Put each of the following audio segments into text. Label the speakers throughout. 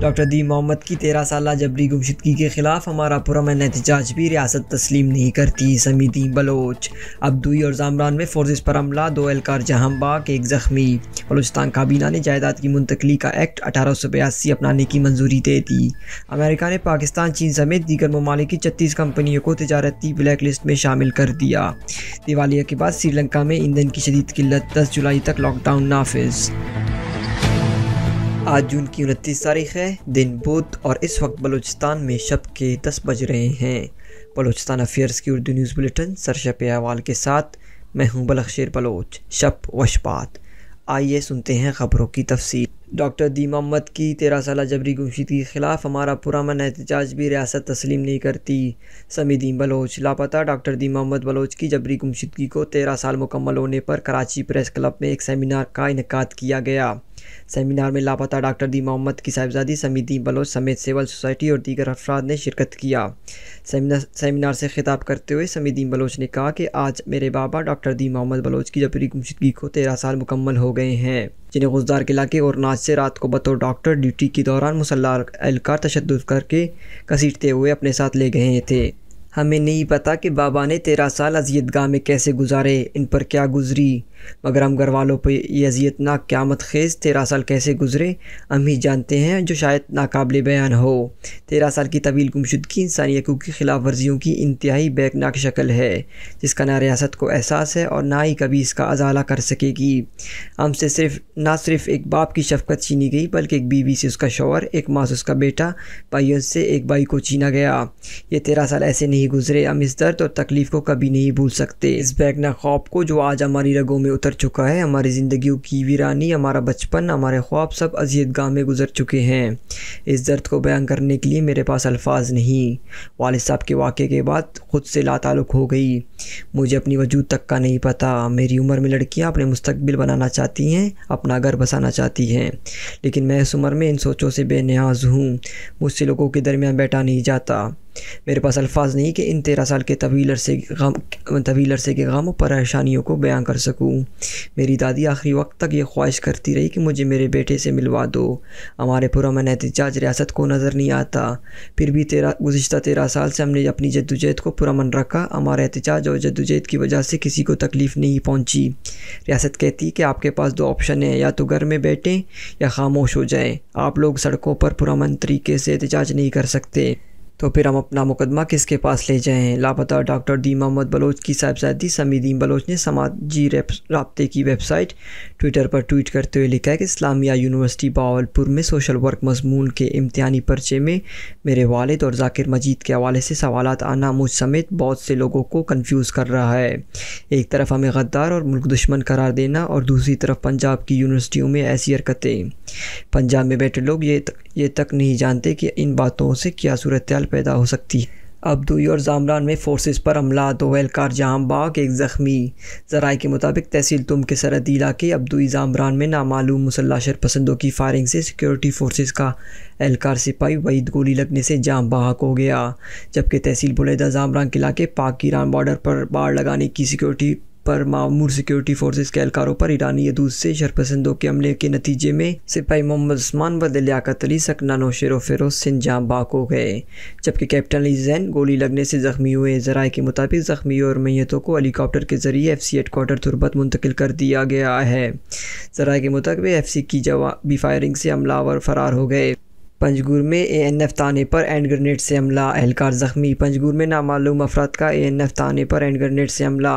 Speaker 1: doctor Din Mohammad की तेरह साल जबरी गुमशदगी के खिलाफ हमारा पुरमन एहतजाज भी रियासत तस्लीम नहीं करती समिति बलोच अब्दुई और जामरान में फोर्स पर हमला दो एहलकार जहांबाग एक ज़ख्मी बलोचिस्तान काबीना ने जायदाद की मुंतकली का एक्ट अठारह सौ बयासी अपनाने की मंजूरी दे दी अमेरिका ने पाकिस्तान चीन समेत दीगर ममालिक छत्तीस कंपनियों को तजारती ब्लैक लिस्ट में शामिल कर दिया दिवालिया के बाद श्रीलंका में ईंधन की शदीद किल्लत दस जुलाई तक लॉकडाउन नाफिज आज जून की उनतीस तारीख है दिन बुध और इस वक्त बलूचिस्तान में शब के दस बज रहे हैं बलूचिस्तान अफेयर्स की उर्दू न्यूज़ बुलेटिन सरशप अवाल के साथ मैं हूं बलखशेर बलोच शप वशपात आइए सुनते हैं खबरों की तफसील डॉक्टर दी मोहम्मद की तेरह साल जबरी गुमशुदगी के खिलाफ हमारा पुरान एहतजाज भी रियासत तस्लीम नहीं करती समीदीन बलोच लापता डॉक्टर दी मोहम्मद बलोच की जबरी गुमशुदगी को तेरह साल मुकम्मल होने पर कराची प्रेस क्लब में एक सेमिनार का इनका किया गया सेमिनार में लापता डॉक्टर दी मोहम्मद की साहिबजादी समिति बलोच समेत सिविल सोसाइटी और दीगर अफराद ने शिरकत किया सेमिनार सेमिनार से खिताब करते हुए समिति बलोच ने कहा कि आज मेरे बाबा डॉक्टर दी मोहम्मद बलोच की जबरी गुमशदगी को तेरह साल मुकम्मल हो गए हैं जिन्हें गुजदार के इलाके और नाच से रात को बतौर डॉक्टर ड्यूटी के दौरान मुसल्ला एहलकार तशद करके घसीटते हुए अपने साथ ले गए थे हमें नहीं पता कि बाबा ने तेरह साल अजियत गाह में कैसे गुजारे इन पर क्या गुजरी मगर हम घर वालों पर यह अजियत ना मत खेज़ तेरह साल कैसे गुजरे हम ही जानते हैं जो शायद नाकबिल बयान हो तेरह साल की तवील गुमशुदगी इंसानी हकूक़ की खिलाफ वर्जियों की इंतहाई बैकनाक शक्ल है जिसका ना रियासत को एहसास है और ना ही कभी इसका अजाला कर सकेगी हमसे सिर्फ ना सिर्फ एक बाप की शफकत छीनी गई बल्कि एक बीवी से उसका शौहर एक माँ से उसका बेटा भाइयों से एक भाई को छीना गया ये तेरह साल ऐसे नहीं नहीं गुजरे हम इस दर्द और तकलीफ़ को कभी नहीं भूल सकते इस बैगना ख्वाब को जो आज हमारी रगों में उतर चुका है हमारी ज़िंदगी की वीरानी हमारा बचपन हमारे ख्वाब सब अजियत गाह में गुजर चुके हैं इस दर्द को बयान करने के लिए मेरे पास अल्फाज नहीं वाल साहब के वाक़े के बाद ख़ुद से लातालुक हो गई मुझे अपनी वजूद तक का नहीं पता मेरी उम्र में लड़कियाँ अपने मुस्तबिल बनाना चाहती हैं अपना घर बसाना चाहती हैं लेकिन मैं इस उम्र में इन सोचों से बेनियाज हूँ मुझसे लोगों के दरमियान बैठा नहीं जाता मेरे पास अल्फाज नहीं कि इन तेरह साल के तवील अरसे गम तवील अरसे के गम और परेशानियों को बयां कर सकूँ मेरी दादी आखिरी वक्त तक ये ख्वाहिश करती रही कि मुझे मेरे बेटे से मिलवा दो हमारे पुरमन एहतजाज रियासत को नज़र नहीं आता फिर भी तेरह गुज्त तेरह साल से हमने अपनी जद्दोजहद को पुरमन रखा हमारे एहतजाज और जद्दोजहद की वजह से किसी को तकलीफ़ नहीं पहुँची रियासत कहती कि आपके पास दो ऑप्शन हैं या तो घर में बैठें या खामोश हो जाएँ आप लोग सड़कों पर पुरमन तरीके से एहतजाज नहीं कर सकते तो फिर हम अपना मुकदमा किसके पास ले जाएं लापता डॉक्टर दी मोहम्मद बलोच की साहबजादी समीदीन बलोच ने समाजी रबते की वेबसाइट ट्विटर पर ट्वीट करते हुए लिखा है कि इस्लामिया यूनिवर्सिटी बावलपुर में सोशल वर्क मजमून के इम्तहानी पर्चे में मेरे वालद और जाकिर मजीद के हवाले से सवाल आना मुझ समेत बहुत से लोगों को कन्फ्यूज़ कर रहा है एक तरफ हमें गद्दार और मुल्क दुश्मन करार देना और दूसरी तरफ पंजाब की यूनिवर्सिटियों में ऐसी हरकतें पंजाब में बैठे लोग ये ये तक नहीं जानते कि इन बातों से क्या सूरत पैदा हो सकती है अब्दुई और जामरान में फोर्सेस पर हमला दो एहलकार बाग एक ज़ख्मी जराए के मुताबिक तहसील तुम के सरहदी इलाके अब्दुई जामरान में नामालूम मुसल्लाशर पसंदों की फायरिंग से सिक्योरिटी फोर्सेस का एहलकार सिपाही वहीद गोली लगने से जाम बाहक हो गया जबकि तहसील बुलेदा जामरान के इलाके पाक ईरान बॉर्डर पर बाढ़ लगाने की सिक्योरिटी पर मामूर सिक्योरिटी फोर्सेज के एहलकारों पर ईरानी यदूद से शरपसंदों के हमले के नतीजे में सिपाही मोहम्मद उस्मान व लियाकत अली सकना नौशेर फरोज सिंजाम बाक हो गए जबकि कैप्टन अली जैन गोली लगने से ज़ख्मी हुए जराए के मुताबिक ज़ख्मियों और मैतों को हेलीकॉप्टर के ज़रिए एफ सी हेडकोार्टर तुरबत मुंतकिल कर दिया गया है जराए के मुताबिक एफ सी की जवाबी फायरिंग से हमलावर फरार हो गए पंजगूर में ए एन एफ थाने पर एंड ग्रेनेड से हमला एहलकार ज़ख्मी पंजगुर में नामालूम अफराद का ए एन एफ थाने पर एंड ग्रेनेड से हमला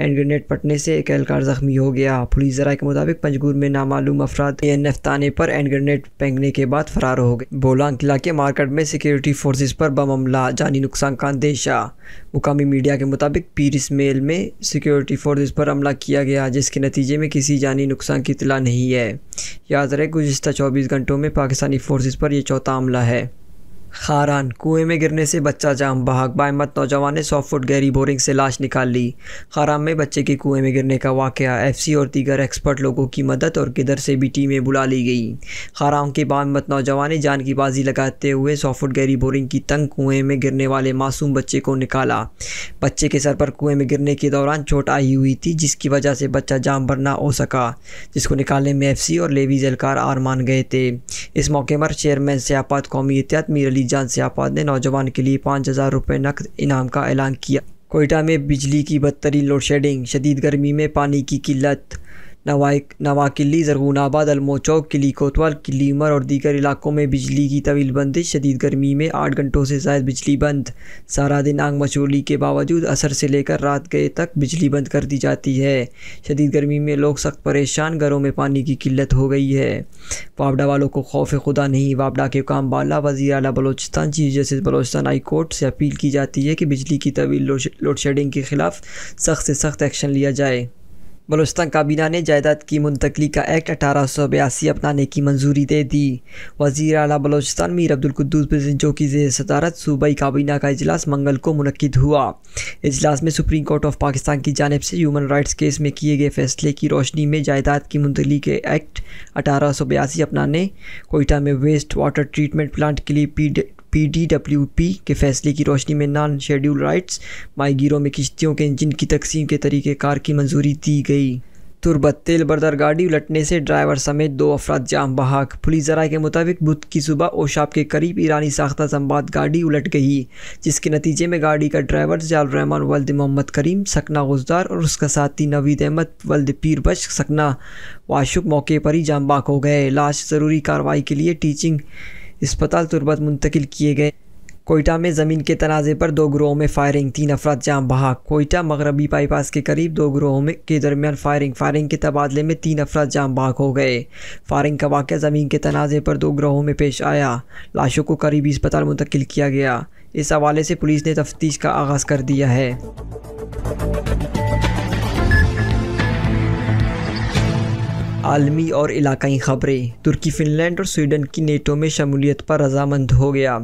Speaker 1: एंड ग्रेनेड पटने से एक एहलकार ज़ख्मी हो गया पुलिस जरा के मुताबिक पंजगूर में नामालूम अफराद ए एन एफ थाने पर एंड ग्रेनेड फेंकने के बाद फरार हो गए बोलान किला के मार्केट में सिक्योरिटी फोर्सेज पर बम हमला जानी नुकसान का अंदेशा मुकामी मीडिया के मुताबिक पीरिस मेल में सिक्योरिटी फोर्सेज पर हमला किया गया जिसके नतीजे में किसी जानी नुकसान की इतला नहीं है याद रहे गुजशत चौबीस घंटों में पाकिस्तानी फोर्सेज पर यह चौथा हमला है खारान कुएं में गिरने से बच्चा जाम बहाक बायमत नौजवान ने सौ फुट गहरी बोरिंग से लाश निकाल ली खारान में बच्चे के कुएं में गिरने का वाक़ एफसी और दीगर एक्सपर्ट लोगों की मदद और किधर से भी टीमें बुला ली गई खारान के बायमत नौजवान ने जान की बाजी लगाते हुए सौ फुट गहरी बोरिंग की तंग कुएँ में गिरने वाले मासूम बच्चे को निकाला बच्चे के सर पर कुएँ में गिरने के दौरान चोट आई हुई थी जिसकी वजह से बच्चा जाम भरना हो सका जिसको निकालने में एफ और लेवी जलकार मान गए थे इस मौके पर चेयरमैन आपात कौमी एहतियात मीर अली जान से आपात ने नौजवान के लिए पाँच हज़ार रुपये नकद इनाम का ऐलान किया कोयटा में बिजली की बदतरीन लोड शेडिंग शदीद गर्मी में पानी की किल्लत नवा किली जरगुनाबाद अलमो चौक किली कोतवाल किली उमर और दीगर इलाकों में बिजली की तवील बंदिश शदीद गर्मी में आठ घंटों से जायद बिजली बंद सारा दिन आग मचोली के बावजूद असर से लेकर रात गए तक बिजली बंद कर दी जाती है शदीद गर्मी में लोग सख्त परेशान घरों में पानी की किल्लत हो गई है वापडा वालों को खौफ खुदा नहीं वापडा के काम बाला वजी अला Balochistan chief justice Balochistan high court से अपील की जाती है कि बिजली की तवील लोड शेडिंग के खिलाफ सख्त से सख्त एक्शन लिया जाए बलोचस्तान काबीना ने जायदाद की मुंतकली का एक्ट अठारह सौ बयासी अपनाने की मंजूरी दे दी वजी अला बलोचिस्तान मीर अब्दुलकुद्दूस बिजनजो की जेर सदारत सूबाई काबीना का अजलास मंगल को मनक़द हुआ अजलास में सुप्रीम कोर्ट ऑफ पाकिस्तान की जानब से ह्यूमन राइट्स केस में किए गए फैसले की रोशनी में जायदाद की मुंतकली के एक्ट अठारह सौ बयासी अपनाने कोयटा में वेस्ट वाटर ट्रीटमेंट प्लांट के लिए P P D W P के फैसले की रोशनी में नॉन शेड्यूल राइट्स माहगीरों में किश्तियों के इंजन की तकसीम के तरीक़ार की मंजूरी दी गई तुरबत तेल बरदार गाड़ी उलटने से ड्राइवर समेत दो अफराद जाम बहाक पुलिस जरा के मुताबिक बुध की सुबह ओशाब के करीब ईरानी साख्ता संबाद गाड़ी उलट गई जिसके नतीजे में गाड़ी का ड्राइवर जयालरहमान वल्द मोहम्मद करीम सकना गुजदार और उसका साथी नवीद अहमद वल्द पीर बश सकना वाशुक मौके पर ही जाम बाक हो गए लाश ज़रूरी कार्रवाई के लिए टीचिंग अस्पताल तुरबत मुंतकिल किए गए कोयटा में ज़मीन के तनाज़े पर दो ग्रोहों में फायरिंग तीन अफराद जाम बहा कोयटा मगरबी बाईपास के करीब दो ग्रोहों में के दरमियान फायरिंग फायरिंग के तबादले में तीन अफराद जाम बहाक हो गए फायरिंग का वाक़ ज़मीन के तनाज़े पर दो ग्रोहों में पेश आया लाशों को करीबी अस्पताल मुंतकिल किया गया इस हवाले से पुलिस ने तफ्तीश का आगाज़ कर दिया है आलमी और इलाकई खबरें तुर्की फिनलैंड और स्वीडन की नेटो में शमूलियत पर रजामंद हो गया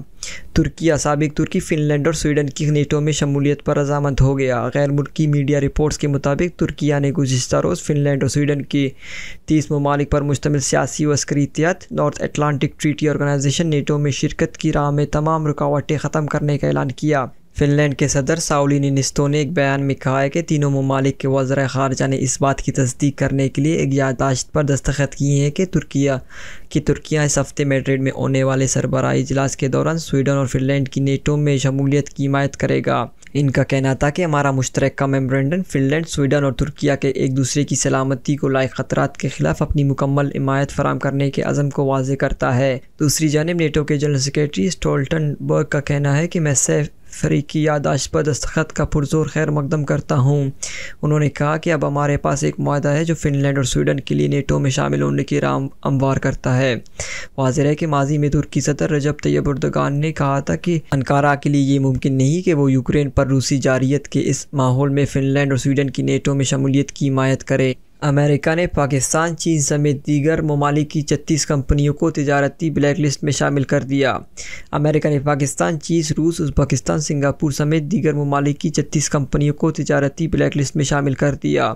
Speaker 1: तुर्की सबक तुर्की फिनलैंड और स्वीडन की नेटो में शमूलियत पर रजामंद हो गया गैर मुल्की मीडिया रिपोर्ट्स के मुताबिक तुर्किया ने गुजशत रोज़ फिनलैंड और स्वीडन के तीस ममालिक पर मुश्तमिल सियासी व अस्करी North Atlantic Treaty Organization NATO में शिरकत की राह में तमाम रुकावटें ख़त्म करने का ऐलान किया फिनलैंड के सदर साउलिनी निस्तो ने एक बयान में कहा है कि तीनों ममालिक के वज्र खारजा ने इस बात की तस्दीक करने के लिए एक यादाश्त पर दस्तखत किए हैं कि तुर्किया कि तुर्किया इस हफ्ते मेड्रिड में होने वाले सरबराही इजलास के दौरान स्वीडन और फिनलैंड की नेटो में शमूलियत की हिमायत करेगा इनका कहना था कि हमारा मुश्तरक मेमरेंडन फिनलैंड स्वीडन और तुर्किया के एक दूसरे की सलामती को लाए खतरा के खिलाफ अपनी मुकम्मल हिमायत फराम करने के अज़म को वाज करता है दूसरी जानब नेटो के जनरल सेक्रेटरी स्टोल्टन का कहना है कि मैं सैफ की यादाश्त पर दस्तखत का पुरजोर खैर मकदम करता हूँ उन्होंने कहा कि अब हमारे पास एक माह है जो फिनलैंड और स्वीडन के लिए नेटो में शामिल होने की राम अमवार करता है वाज़िर है कि माजी में तुर्की सदर रजब तैयब उर्दगान ने कहा था कि अनकारा के लिए ये मुमकिन नहीं कि वो यूक्रेन पर रूसी जारियत के इस माहौल में फिनलैंड और स्वीडन की नेटो में शमूलियत की हिमायत करे अमेरिका ने पाकिस्तान चीन समेत दीगर ममालिक की छत्तीस कंपनियों को तजारती ब्लैक लिस्ट में शामिल कर दिया अमेरिका ने पाकिस्तान चीन रूस उजबकिस्तान सिंगापुर समेत दीगर ममालिक की छत्तीस कंपनियों को तजारती ब्लैक लिस्ट में शामिल कर दिया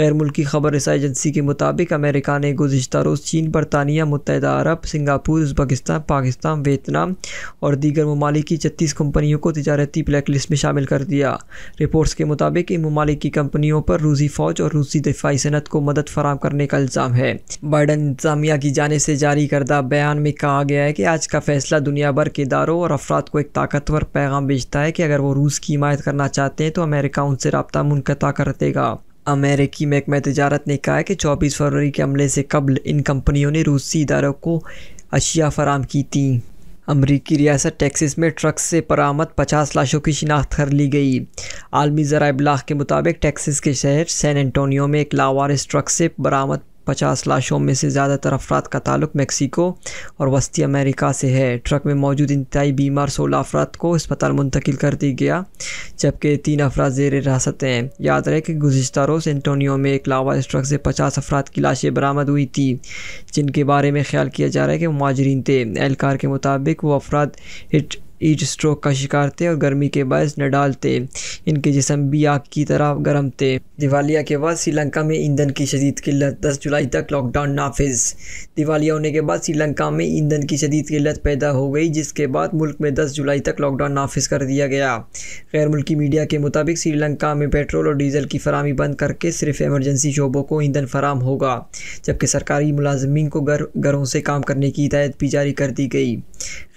Speaker 1: गैर मुल्की खबर रसा एजेंसी के मुताबिक अमेरिका ने गुजशत रोज़ चीन बरतानिया मुतहदा अरब सिंगापुर उजबकिस्तान पाकिस्तान वियतनाम और दीगर ममालिक की छत्तीस कंपनियों को तजारती ब्लैक लिस्ट में शामिल कर दिया रिपोर्ट्स के मुताबिक इन ममालिक की कंपनियों पर रूसी फ़ौज और रूसी दफाई सेना भारत को मदद फराम करने का इल्ज़ाम है बाइडन इंतजामिया की जाने से जारी करदा बयान में कहा गया है कि आज का फैसला दुनिया भर के इदारों और अफराद को एक ताकतवर पैगाम भेजता है कि अगर वो रूस की हिमायत करना चाहते हैं तो अमेरिका उनसे रबता मुनकता कर देगा अमेरिकी महकमे तजारत ने कहा है कि 24 फरवरी के हमले से कबल इन कंपनियों ने रूसी इदारों को अशिया फराम की थी अमरीकी रियासत टैक्सिस में ट्रक से बरामद 50 लाशों की शिनाख्त कर ली गई आलमी ज़रा इबलाग के मुताबिक टेक्सिस के शहर सैन एंटोनियो में एक लावारिस ट्रक से बरामद पचास लाशों में से ज़्यादातर अफराद का ताल्लुक मेक्सिको और वस्ती अमेरिका से है ट्रक में मौजूद इंतहाई बीमार सोलह अफराद को अस्पताल मुंतकिल कर दिया गया जबकि तीन अफराद जेर हिरासत हैं याद रहे कि गुजशत रोज़ एंटोनियो में एक लावारिस ट्रक से पचास अफराद की लाशें बरामद हुई थी जिनके बारे में ख्याल किया जा रहा है कि माजरीन थे एहलकार के मुताबिक वो अफराद हिट ईट स्ट्रोक का शिकार थे और गर्मी के बायस नडाल थे इनके जिसम भी आग की तरह गर्म थे दिवालिया के बाद श्रीलंका में ईंधन की शदीद किल्लत दस जुलाई तक लॉकडाउन नाफिज दिवालिया होने के बाद श्रीलंका में ईंधन की शदीद किल्लत पैदा हो गई जिसके बाद मुल्क में दस जुलाई तक लॉकडाउन नाफिज कर दिया गया गैर मुल्की मीडिया के मुताबिक श्रीलंका में पेट्रोल और डीजल की फरहमी बंद करके सिर्फ एमरजेंसी शोबों को ईंधन फराम होगा जबकि सरकारी मुलाजमीन को घर गर, घरों से काम करने की हिदायत भी जारी कर दी गई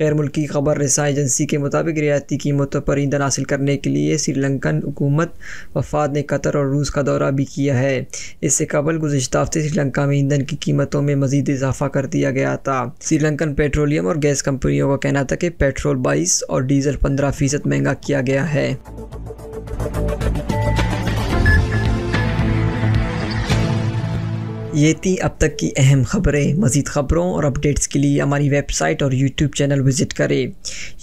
Speaker 1: गैर मुल्की खबर रसा एजेंसी एजेंसी के मुताबिक रियायती कीमतों पर ईंधन हासिल करने के लिए श्रीलंकन हुकूमत वफाद ने कतर और रूस का दौरा भी किया है इससे कबल गुजशत हफ्ते श्रीलंका में ईंधन की कीमतों में मजीद इजाफा कर दिया गया था श्रीलंकन पेट्रोलियम और गैस कंपनियों का कहना था कि पेट्रोल बाईस और डीजल पंद्रह फीसद महंगा किया गया है ये थी अब तक की अहम खबरें मज़ीद ख़बरों और अपडेट्स के लिए हमारी वेबसाइट और यूट्यूब चैनल विज़िट करें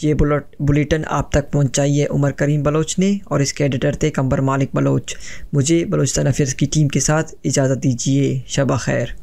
Speaker 1: यह बुलेटिन आप तक पहुँचाइए उमर करीम बलोच ने और इसके एडिटर थे कंबर मालिक बलोच मुझे बलोचस्तान अफेयर्स की टीम के साथ इजाज़त दीजिए शबा खैर